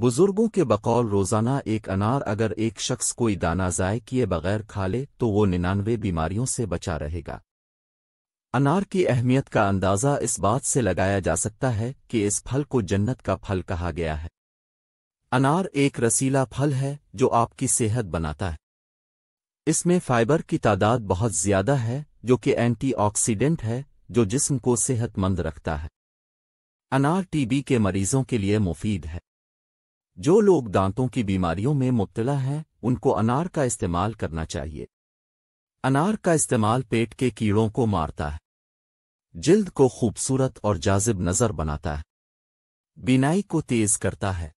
बुजुर्गों के बकौल रोजाना एक अनार अगर एक शख्स कोई दाना ज़ाय किए बगैर खा ले तो वो निन्यानवे बीमारियों से बचा रहेगा अनार की अहमियत का अंदाज़ा इस बात से लगाया जा सकता है कि इस फल को जन्नत का फल कहा गया है अनार एक रसीला फल है जो आपकी सेहत बनाता है इसमें फाइबर की तादाद बहुत ज्यादा है जो कि एंटीऑक्सीडेंट है जो जिस्म को सेहतमंद रखता है अनार टीबी के मरीजों के लिए मुफीद है जो लोग दांतों की बीमारियों में मुब्तला हैं उनको अनार का इस्तेमाल करना चाहिए अनार का इस्तेमाल पेट के कीड़ों को मारता है जिल्द को खूबसूरत और जाजिब नज़र बनाता है बिनाई को तेज करता है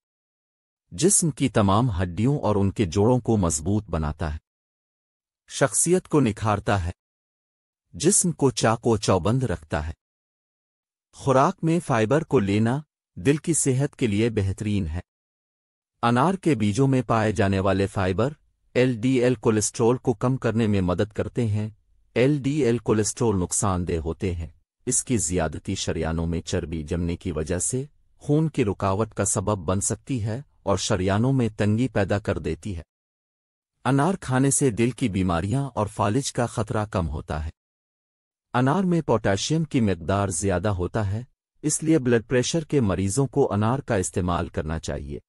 जिस्म की तमाम हड्डियों और उनके जोड़ों को मजबूत बनाता है शख्सियत को निखारता है जिस्म को चाको चौबंद रखता है खुराक में फाइबर को लेना दिल की सेहत के लिए बेहतरीन है अनार के बीजों में पाए जाने वाले फाइबर एलडीएल कोलेस्ट्रॉल को कम करने में मदद करते हैं एलडीएल कोलेस्ट्रॉल नुकसानदेह होते हैं इसकी ज्यादती शरियानों में चर्बी जमने की वजह से खून की रुकावट का सबब बन सकती है और शरियानों में तंगी पैदा कर देती है अनार खाने से दिल की बीमारियां और फालिज का खतरा कम होता है अनार में पोटाशियम की मकदार ज्यादा होता है इसलिए ब्लड प्रेशर के मरीजों को अनार का इस्तेमाल करना चाहिए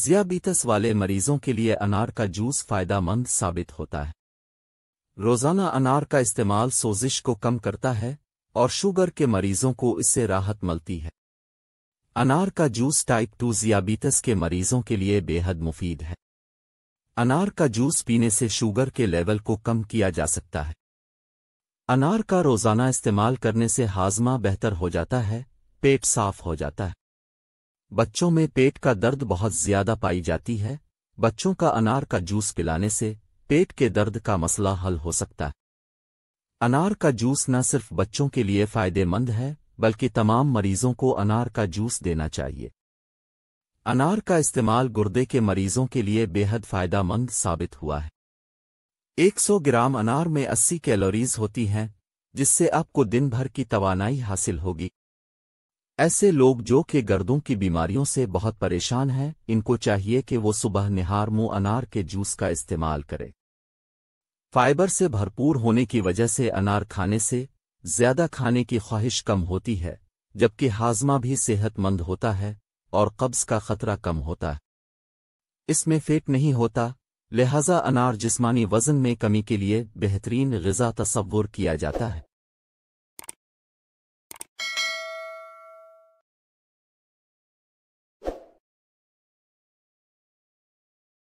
जियाबीतस वाले मरीजों के लिए अनार का जूस फायदामंद साबित होता है रोज़ाना अनार का इस्तेमाल सोजिश को कम करता है और शुगर के मरीजों को इससे राहत मिलती है अनार का जूस टाइप टू जियाबीतस के मरीजों के लिए बेहद मुफीद है अनार का जूस पीने से शुगर के लेवल को कम किया जा सकता है अनार का रोज़ाना इस्तेमाल करने से हाजमा बेहतर हो जाता है पेट साफ हो जाता है बच्चों में पेट का दर्द बहुत ज्यादा पाई जाती है बच्चों का अनार का जूस पिलाने से पेट के दर्द का मसला हल हो सकता है अनार का जूस न सिर्फ बच्चों के लिए फायदेमंद है बल्कि तमाम मरीजों को अनार का जूस देना चाहिए अनार का इस्तेमाल गुर्दे के मरीजों के लिए बेहद फायदामंद साबित हुआ है 100 ग्राम अनार में 80 कैलोरीज होती हैं जिससे आपको दिन भर की तवानाई हासिल होगी ऐसे लोग जो के गर्दों की बीमारियों से बहुत परेशान हैं इनको चाहिए कि वो सुबह निहार मुँह अनार के जूस का इस्तेमाल करें फाइबर से भरपूर होने की वजह से अनार खाने से ज्यादा खाने की ख्वाहिश कम होती है जबकि हाजमा भी सेहतमंद होता है और कब्ज का खतरा कम होता है इसमें फेट नहीं होता लिहाजा अनार जिस्मानी वजन में कमी के लिए बेहतरीन गजा तस्वुर किया जाता है